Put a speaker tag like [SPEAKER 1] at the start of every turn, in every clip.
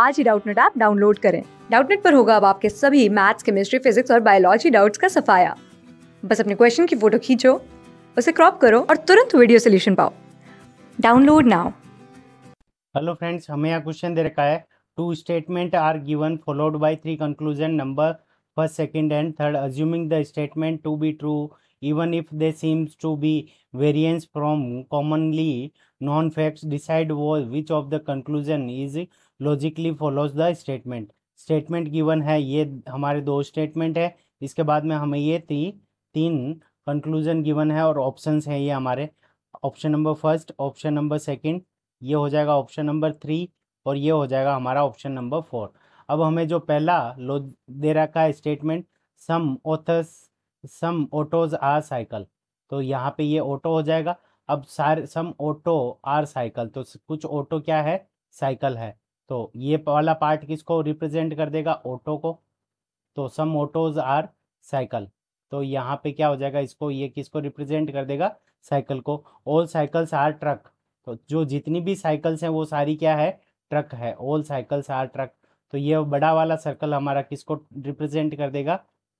[SPEAKER 1] आज ही Doubtnut app download करें डाउटनेट पर होगा अब आपके सभी मैथ्स केमिस्ट्री फिजिक्स और बायोलॉजी डाउट्स का सफाया बस अपने क्वेश्चन की फोटो खींचो उसे क्रॉप करो और तुरंत वीडियो सोल्यूशन पाओ डाउनलोड नाउ
[SPEAKER 2] हेलो फ्रेंड्स हमें यहाँ क्वेश्चन दे रखा है two statement are given followed by three conclusion number first second and third assuming the statement to be true even if they seems to be be from commonly known facts decide वो which of the conclusion is logically follows the statement statement given है ये हमारे दो statement है इसके बाद में हमें ये ती, तीन कंक्लूजन गिवन है और ऑप्शंस हैं ये हमारे option number first option number second ये हो जाएगा ऑप्शन नंबर थ्री और ये हो जाएगा हमारा ऑप्शन नंबर फोर अब हमें जो पहला लो दे रखा है statement some authors some autos are cycle तो यहाँ पे ये ऑटो हो जाएगा अब सारे सम ऑटो आर साइकिल तो कुछ ऑटो क्या है साइकिल है तो ये वाला पार्ट किसको रिप्रेजेंट कर देगा ऑटो को तो सम ऑटोज आर साइकिल तो यहाँ पे क्या हो जाएगा इसको ये किसको रिप्रेजेंट कर देगा साइकिल को ऑल साइकिल्स आर ट्रक तो जो जितनी भी साइकिल्स हैं वो सारी क्या है ट्रक है ऑल साइकिल्स आर ट्रक तो ये बड़ा वाला सर्कल हमारा किसको रिप्रेजेंट कर देगा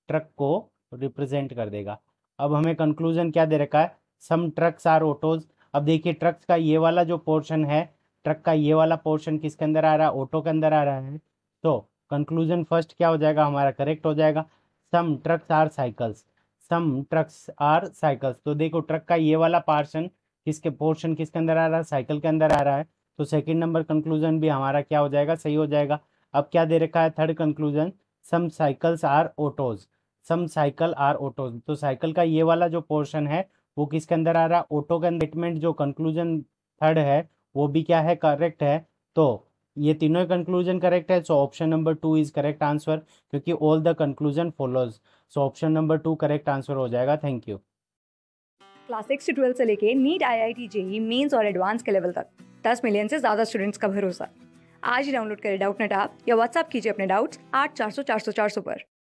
[SPEAKER 2] ट्रक को रिप्रेजेंट कर देगा अब हमें कंक्लूजन क्या दे रखा है सम ट्रक्स आर ऑटोज अब देखिए ट्रक्स का ये वाला जो पोर्शन है ट्रक का ये वाला पोर्शन किसके अंदर आ रहा है ऑटो के अंदर आ रहा है तो कंक्लूजन फर्स्ट क्या हो जाएगा हमारा करेक्ट हो जाएगा some trucks are cycles some trucks are cycles तो देखो ट्रक का ये वाला पार्सन किसके पोर्शन किसके अंदर आ रहा है साइकिल के अंदर आ रहा है तो सेकेंड नंबर कंक्लूजन भी हमारा क्या हो जाएगा सही हो जाएगा अब क्या दे रखा है third conclusion some cycles are autos some cycle are autos तो साइकिल का ये वाला जो पोर्शन है वो किसके अंदर आ रहा है ऑटो का स्टेटमेंट जो कंक्लूजन थर्ड है वो भी क्या है करेक्ट है तो ये तीनों कंक्लूजन करेक्ट है so option number two is correct answer क्योंकि all the conclusion follows so option number two correct answer हो जाएगा थैंक यू
[SPEAKER 1] क्लास सिक्स से ट्वेल्थ से लेके NEET I I T JEE mains और एडवांस के level तक दस मिलियन से ज़्यादा स्टूडेंट्स का भरोसा आज ही डाउनलोड करें डाउट नेट आप या व्हाट्सअप कीजिए अपने डाउट्स आठ चार सौ चार सौ चार सौ पर